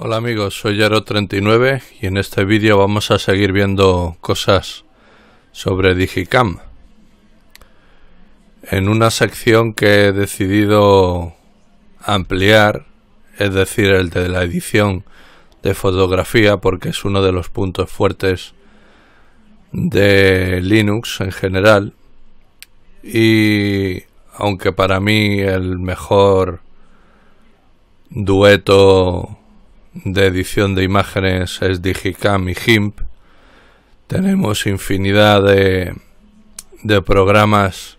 Hola amigos, soy Yaro39 y en este vídeo vamos a seguir viendo cosas sobre Digicam. En una sección que he decidido ampliar, es decir, el de la edición de fotografía, porque es uno de los puntos fuertes de Linux en general. Y aunque para mí el mejor dueto de edición de imágenes es Digicam y GIMP. Tenemos infinidad de, programas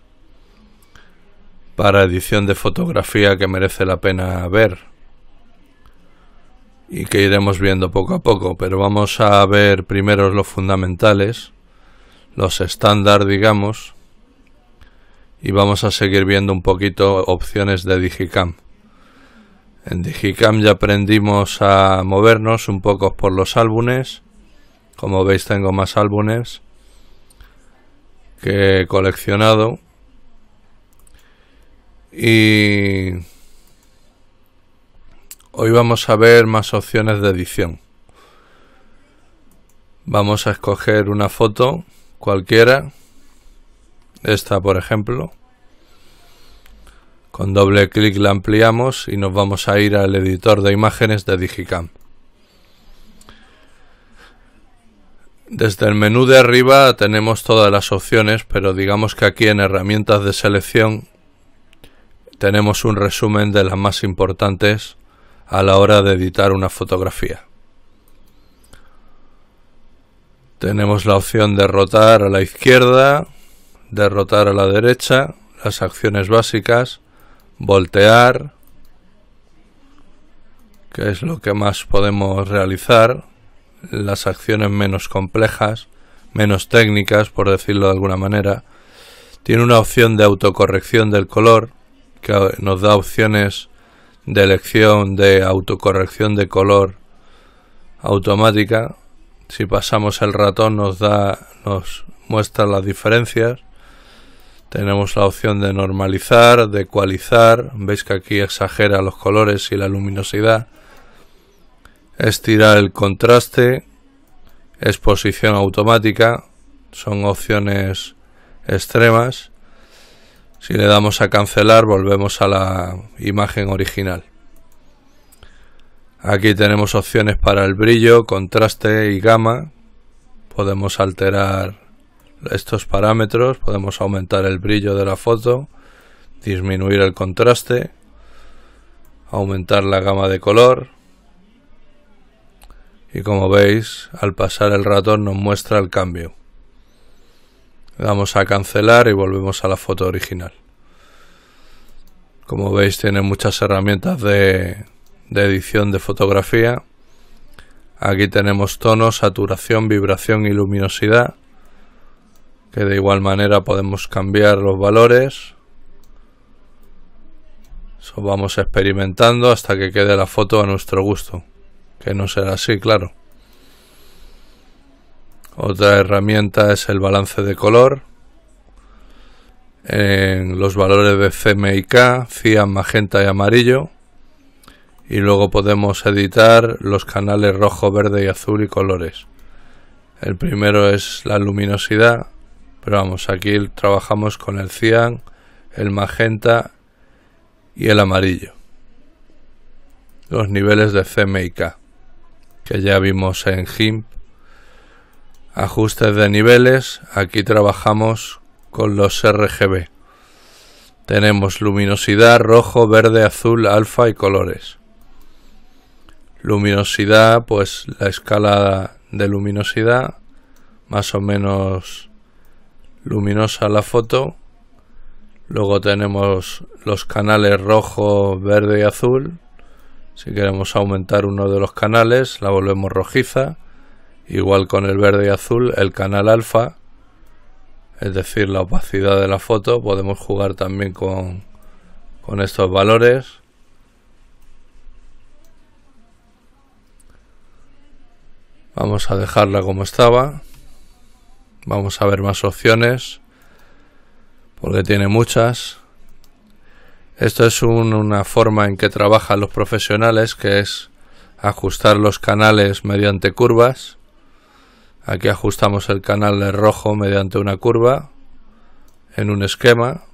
para edición de fotografía que merece la pena ver y que iremos viendo poco a poco, pero vamos a ver primero los fundamentales, los estándar, digamos, y vamos a seguir viendo un poquito opciones de Digicam. En Digicam ya aprendimos a movernos un poco por los álbumes. Como veis tengo más álbumes que he coleccionado. Y hoy vamos a ver más opciones de edición. Vamos a escoger una foto cualquiera. Esta por ejemplo. Con doble clic la ampliamos y nos vamos a ir al editor de imágenes de Digicam. Desde el menú de arriba tenemos todas las opciones, pero digamos que aquí en herramientas de selección tenemos un resumen de las más importantes a la hora de editar una fotografía. Tenemos la opción de rotar a la izquierda, de rotar a la derecha, las acciones básicas, voltear, que es lo que más podemos realizar, las acciones menos complejas, menos técnicas, por decirlo de alguna manera. Tiene una opción de autocorrección del color, que nos da opciones de elección de autocorrección de color automática. Si pasamos el ratón nos da nos muestra las diferencias. Tenemos la opción de normalizar, de ecualizar. Veis que aquí exagera los colores y la luminosidad. Estirar el contraste. Exposición automática. Son opciones extremas. Si le damos a cancelar volvemos a la imagen original. Aquí tenemos opciones para el brillo, contraste y gama. Podemos alterar estos parámetros podemos aumentar el brillo de la foto, disminuir el contraste, aumentar la gama de color y como veis al pasar el ratón nos muestra el cambio. Le damos a cancelar y volvemos a la foto original. Como veis tiene muchas herramientas de, de edición de fotografía. Aquí tenemos tono, saturación, vibración y luminosidad que de igual manera podemos cambiar los valores eso vamos experimentando hasta que quede la foto a nuestro gusto que no será así claro otra herramienta es el balance de color en los valores de CM y K, cian, magenta y amarillo y luego podemos editar los canales rojo, verde y azul y colores el primero es la luminosidad pero vamos, aquí trabajamos con el cian, el magenta y el amarillo. Los niveles de K, que ya vimos en GIMP. Ajustes de niveles, aquí trabajamos con los RGB. Tenemos luminosidad, rojo, verde, azul, alfa y colores. Luminosidad, pues la escala de luminosidad, más o menos luminosa la foto. Luego tenemos los canales rojo, verde y azul. Si queremos aumentar uno de los canales, la volvemos rojiza. Igual con el verde y azul, el canal alfa, es decir, la opacidad de la foto. Podemos jugar también con, estos valores. Vamos a dejarla como estaba. Vamos a ver más opciones, porque tiene muchas. Esto es una forma en que trabajan los profesionales, que es ajustar los canales mediante curvas. Aquí ajustamos el canal de rojo mediante una curva en un esquema.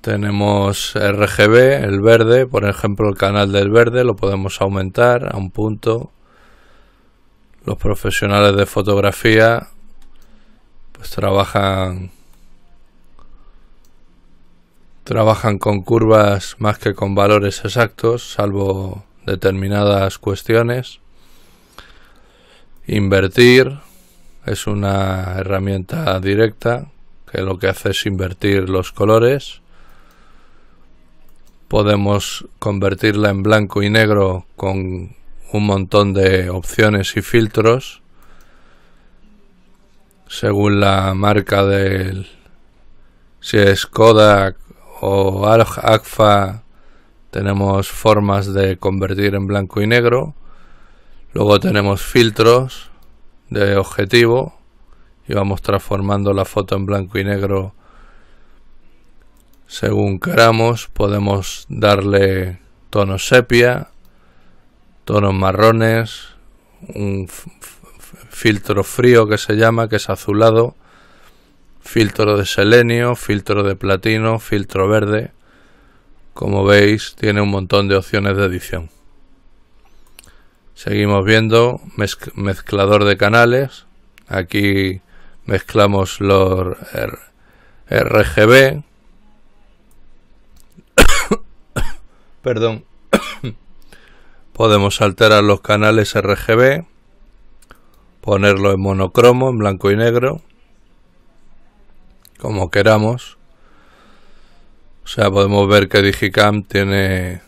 Tenemos RGB, el verde, por ejemplo el canal del verde lo podemos aumentar a un punto, los profesionales de fotografía pues trabajan trabajan con curvas más que con valores exactos, salvo determinadas cuestiones. Invertir es una herramienta directa que lo que hace es invertir los colores. Podemos convertirla en blanco y negro con un montón de opciones y filtros según la marca del si es Kodak o Agfa tenemos formas de convertir en blanco y negro luego tenemos filtros de objetivo y vamos transformando la foto en blanco y negro según queramos podemos darle tono sepia tonos marrones, un filtro frío que se llama, que es azulado, filtro de selenio, filtro de platino, filtro verde. Como veis, tiene un montón de opciones de edición. Seguimos viendo mezclador de canales. Aquí mezclamos los RGB. Perdón. Podemos alterar los canales RGB, ponerlo en monocromo, en blanco y negro, como queramos. O sea, podemos ver que Digicam tiene,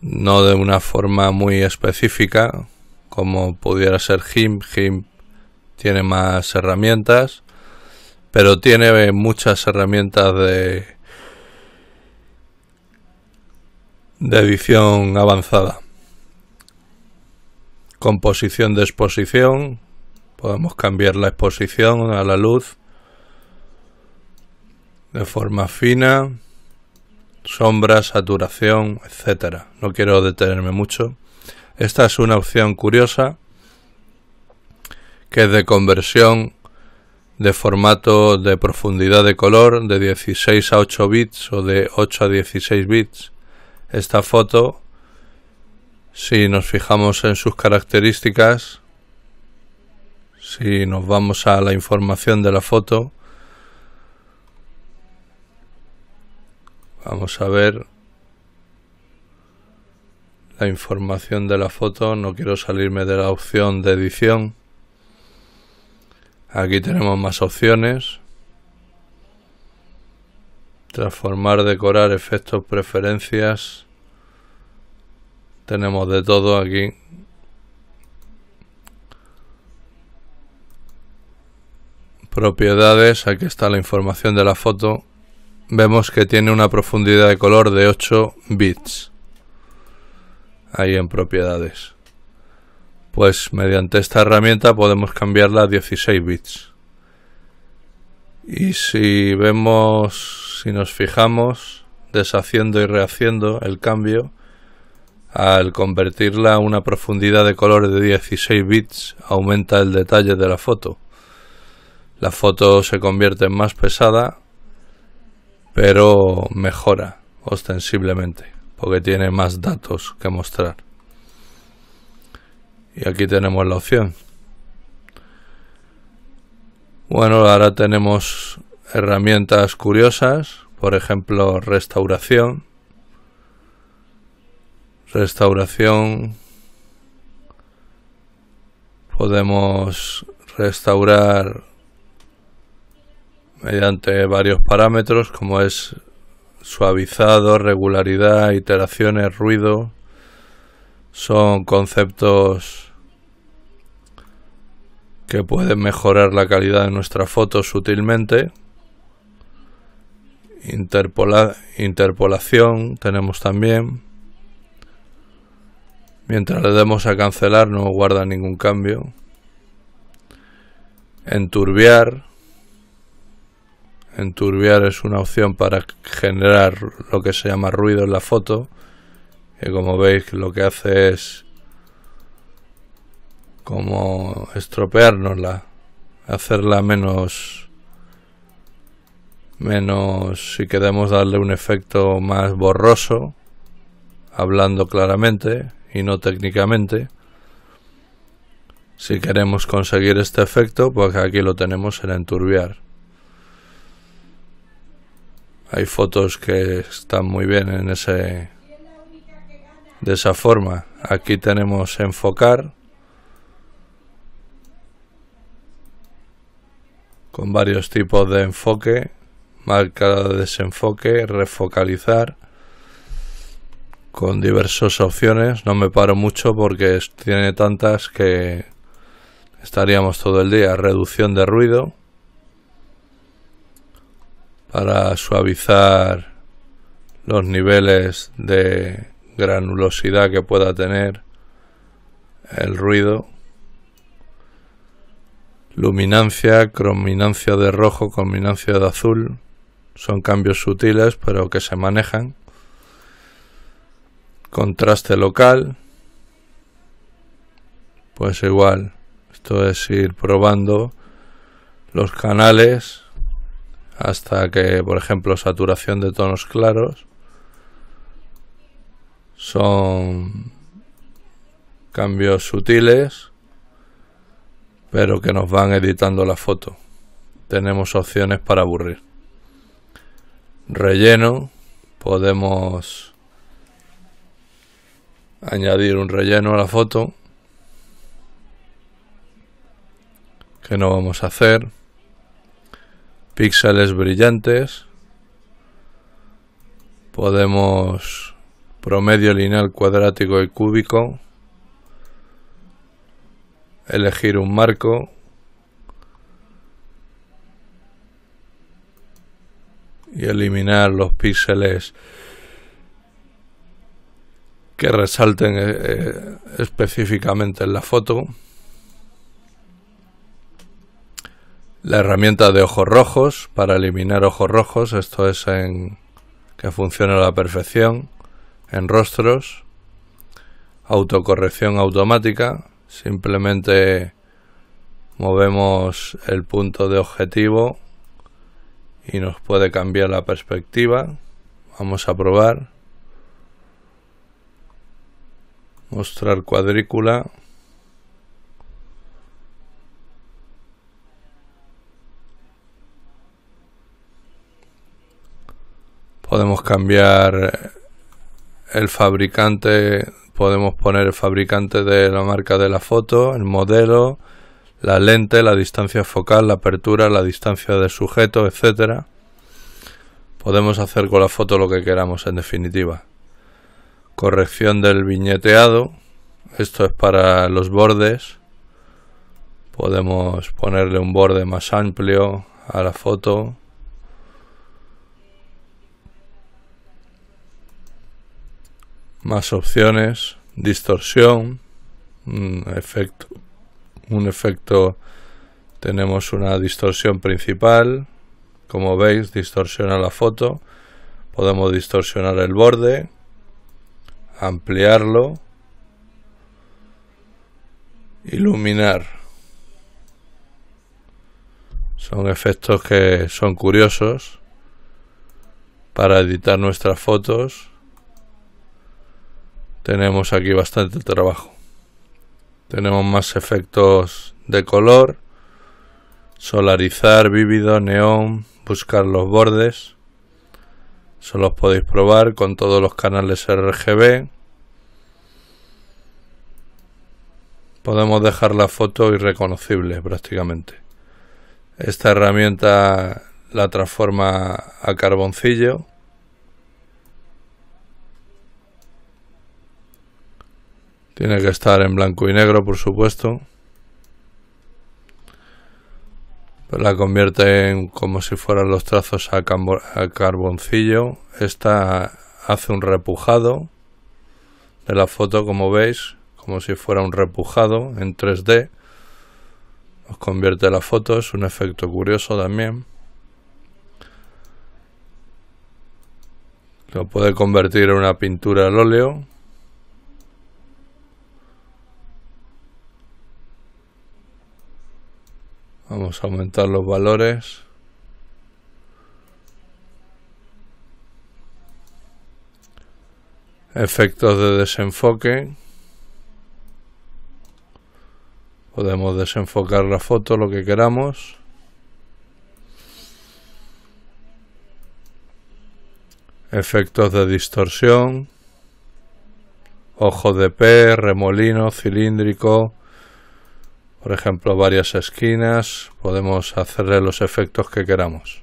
no de una forma muy específica, como pudiera ser GIMP. GIMP tiene más herramientas, pero tiene muchas herramientas de de edición avanzada. Composición de exposición. Podemos cambiar la exposición a la luz de forma fina, sombra, saturación, etcétera. No quiero detenerme mucho. Esta es una opción curiosa que es de conversión de formato de profundidad de color de 16 a 8 bits o de 8 a 16 bits esta foto, si nos fijamos en sus características, si nos vamos a la información de la foto, vamos a ver la información de la foto, no quiero salirme de la opción de edición. Aquí tenemos más opciones transformar, decorar, efectos, preferencias. Tenemos de todo aquí. Propiedades, aquí está la información de la foto. Vemos que tiene una profundidad de color de 8 bits. Ahí en propiedades. Pues mediante esta herramienta podemos cambiarla a 16 bits. Y si vemos si nos fijamos, deshaciendo y rehaciendo el cambio, al convertirla a una profundidad de color de 16 bits, aumenta el detalle de la foto. La foto se convierte en más pesada, pero mejora ostensiblemente, porque tiene más datos que mostrar. Y aquí tenemos la opción. Bueno, ahora tenemos herramientas curiosas, por ejemplo, restauración. Restauración. Podemos restaurar mediante varios parámetros como es suavizado, regularidad, iteraciones, ruido. Son conceptos que pueden mejorar la calidad de nuestra foto sutilmente interpolación tenemos también. Mientras le demos a cancelar no guarda ningún cambio. Enturbiar. Enturbiar es una opción para generar lo que se llama ruido en la foto. Que como veis lo que hace es como estropeárnosla. Hacerla menos menos si queremos darle un efecto más borroso, hablando claramente y no técnicamente. Si queremos conseguir este efecto, pues aquí lo tenemos en enturbiar. Hay fotos que están muy bien en ese de esa forma. Aquí tenemos enfocar con varios tipos de enfoque marca desenfoque, refocalizar con diversas opciones. No me paro mucho porque tiene tantas que estaríamos todo el día. Reducción de ruido para suavizar los niveles de granulosidad que pueda tener el ruido. Luminancia, crominancia de rojo, crominancia de azul. Son cambios sutiles pero que se manejan. Contraste local. Pues igual. Esto es ir probando los canales hasta que, por ejemplo, saturación de tonos claros son cambios sutiles pero que nos van editando la foto. Tenemos opciones para aburrir relleno. Podemos añadir un relleno a la foto. Que no vamos a hacer. Píxeles brillantes. Podemos promedio lineal cuadrático y cúbico. Elegir un marco y eliminar los píxeles que resalten eh, eh, específicamente en la foto. La herramienta de ojos rojos para eliminar ojos rojos, esto es en que funciona a la perfección en rostros. Autocorrección automática, simplemente movemos el punto de objetivo y nos puede cambiar la perspectiva. Vamos a probar. Mostrar cuadrícula. Podemos cambiar el fabricante, podemos poner el fabricante de la marca de la foto, el modelo, la lente, la distancia focal, la apertura, la distancia de sujeto, etc. Podemos hacer con la foto lo que queramos en definitiva. Corrección del viñeteado, esto es para los bordes. Podemos ponerle un borde más amplio a la foto. Más opciones, distorsión, mm, efecto, un efecto, tenemos una distorsión principal, como veis distorsiona la foto, podemos distorsionar el borde, ampliarlo, iluminar. Son efectos que son curiosos para editar nuestras fotos. Tenemos aquí bastante trabajo. Tenemos más efectos de color. Solarizar, vívido, neón, buscar los bordes. Eso los podéis probar con todos los canales RGB. Podemos dejar la foto irreconocible prácticamente. Esta herramienta la transforma a carboncillo Tiene que estar en blanco y negro, por supuesto. la convierte en como si fueran los trazos a, a carboncillo. Esta hace un repujado de la foto, como veis, como si fuera un repujado en 3D. Os convierte la foto, es un efecto curioso también. Lo puede convertir en una pintura al óleo. Vamos a aumentar los valores. Efectos de desenfoque. Podemos desenfocar la foto lo que queramos. Efectos de distorsión. Ojo de pez, remolino, cilíndrico, por ejemplo varias esquinas podemos hacerle los efectos que queramos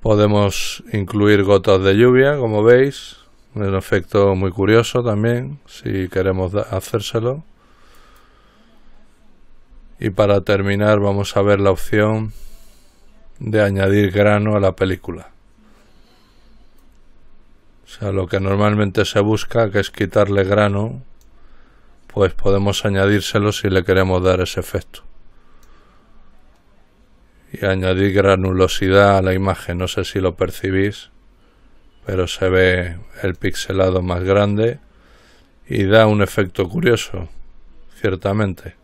podemos incluir gotas de lluvia como veis un efecto muy curioso también si queremos hacérselo y para terminar vamos a ver la opción de añadir grano a la película o sea lo que normalmente se busca que es quitarle grano pues podemos añadírselo si le queremos dar ese efecto. Y añadir granulosidad a la imagen, no sé si lo percibís, pero se ve el pixelado más grande y da un efecto curioso, ciertamente.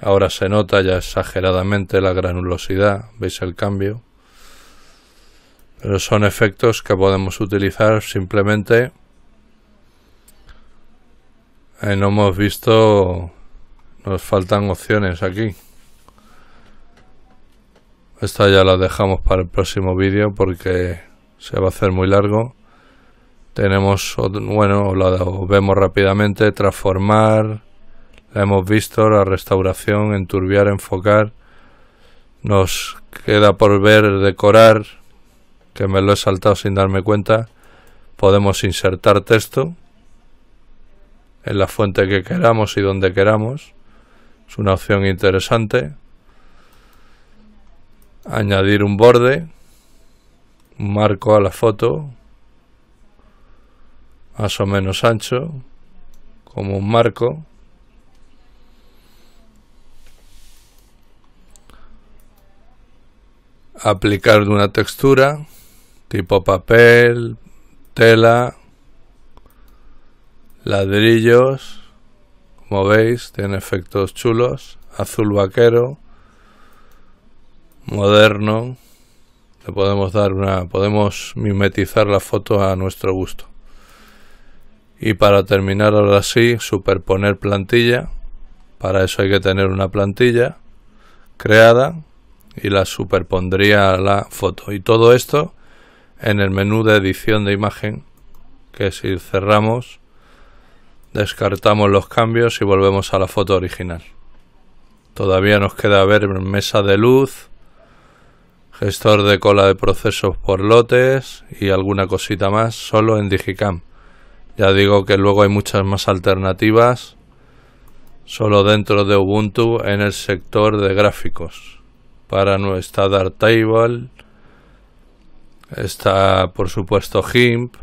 Ahora se nota ya exageradamente la granulosidad, veis el cambio. Pero son efectos que podemos utilizar simplemente eh, no hemos visto... Nos faltan opciones aquí. Esta ya la dejamos para el próximo vídeo porque se va a hacer muy largo. Tenemos, bueno, la vemos rápidamente, transformar, la hemos visto, la restauración, enturbiar, enfocar. Nos queda por ver decorar, que me lo he saltado sin darme cuenta. Podemos insertar texto en la fuente que queramos y donde queramos. Es una opción interesante. Añadir un borde, un marco a la foto, más o menos ancho, como un marco. Aplicar una textura tipo papel, tela, ladrillos, como veis, tiene efectos chulos, azul vaquero, moderno, le podemos dar una, podemos mimetizar la foto a nuestro gusto. Y para terminar ahora sí, superponer plantilla, para eso hay que tener una plantilla creada y la superpondría a la foto. Y todo esto en el menú de edición de imagen, que si cerramos Descartamos los cambios y volvemos a la foto original. Todavía nos queda ver mesa de luz, gestor de cola de procesos por lotes y alguna cosita más solo en Digicam. Ya digo que luego hay muchas más alternativas solo dentro de Ubuntu en el sector de gráficos. Para nuestra Table, está por supuesto GIMP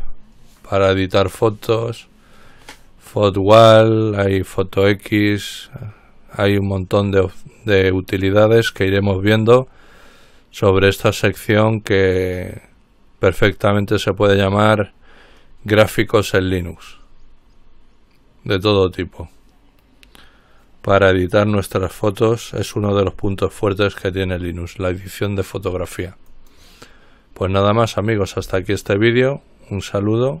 para editar fotos Fotwall, hay PhotoX, hay un montón de utilidades que iremos viendo sobre esta sección que perfectamente se puede llamar gráficos en Linux de todo tipo. Para editar nuestras fotos es uno de los puntos fuertes que tiene Linux, la edición de fotografía. Pues nada más amigos, hasta aquí este vídeo, un saludo